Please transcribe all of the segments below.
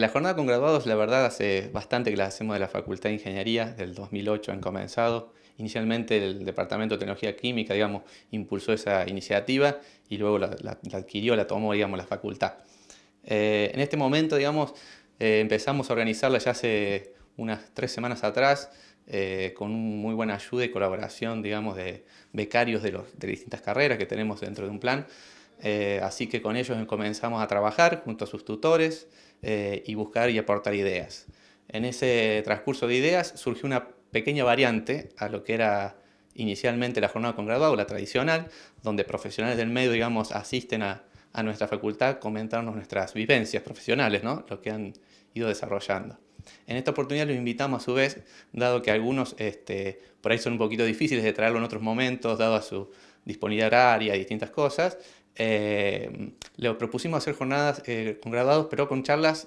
la jornada con graduados, la verdad, hace bastante que la hacemos de la Facultad de Ingeniería, del 2008 han comenzado. Inicialmente el Departamento de Tecnología Química, digamos, impulsó esa iniciativa y luego la, adquirió, la tomó, digamos, la facultad. Eh, en este momento, digamos, eh, empezamos a organizarla ya hace unas tres semanas atrás, eh, con muy buena ayuda y colaboración, digamos, de becarios de, los, de distintas carreras que tenemos dentro de un plan. Eh, así que con ellos comenzamos a trabajar junto a sus tutores eh, y buscar y aportar ideas. En ese transcurso de ideas surgió una pequeña variante a lo que era inicialmente la jornada con graduado, la tradicional, donde profesionales del medio, digamos, asisten a, nuestra facultad comentarnos nuestras vivencias profesionales, lo que han ido desarrollando. En esta oportunidad los invitamos a su vez, dado que algunos este, por ahí son un poquito difíciles de traerlo en otros momentos, dado a su disponibilidad horaria y distintas cosas, eh, le propusimos hacer jornadas eh, con graduados, pero con charlas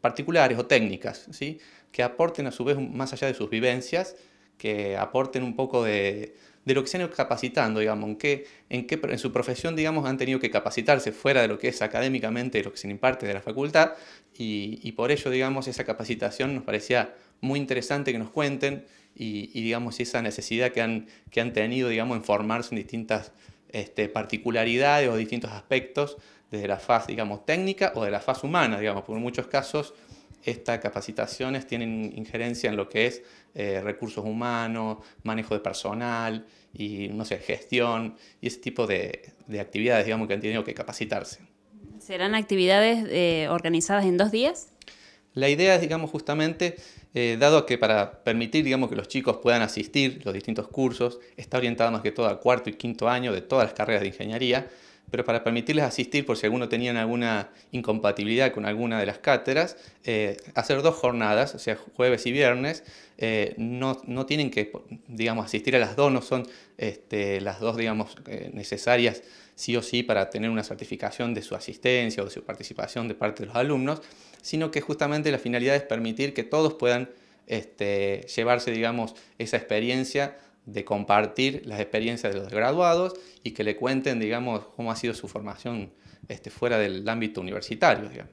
particulares o técnicas, ¿sí? que aporten a su vez más allá de sus vivencias, que aporten un poco de, de lo que se han ido capacitando, digamos, en, qué, en, qué, en su profesión, digamos, han tenido que capacitarse fuera de lo que es académicamente lo que se imparte de la facultad, y, por ello, digamos, esa capacitación nos parecía muy interesante que nos cuenten y, y digamos, esa necesidad que han, que han tenido, digamos, en formarse en distintas este, particularidades o distintos aspectos desde la fase digamos, técnica o de la fase humana, digamos, porque en muchos casos estas capacitaciones tienen injerencia en lo que es eh, recursos humanos, manejo de personal y, no sé, gestión y ese tipo de, actividades, digamos, que han tenido que capacitarse. ¿Serán actividades eh, organizadas en dos días? La idea es, digamos, justamente, eh, dado que para permitir, digamos, que los chicos puedan asistir los distintos cursos, está orientada más que todo al cuarto y quinto año de todas las carreras de ingeniería, pero para permitirles asistir por si alguno tenían alguna incompatibilidad con alguna de las cátedras, eh, hacer dos jornadas, o sea, jueves y viernes, eh, no, no, tienen que, digamos, asistir a las dos, no son este, las dos, digamos, eh, necesarias sí o sí para tener una certificación de su asistencia o de su participación de parte de los alumnos, sino que justamente la finalidad es permitir que todos puedan este, llevarse, digamos, esa experiencia de compartir las experiencias de los graduados y que le cuenten, digamos, cómo ha sido su formación este, fuera del ámbito universitario.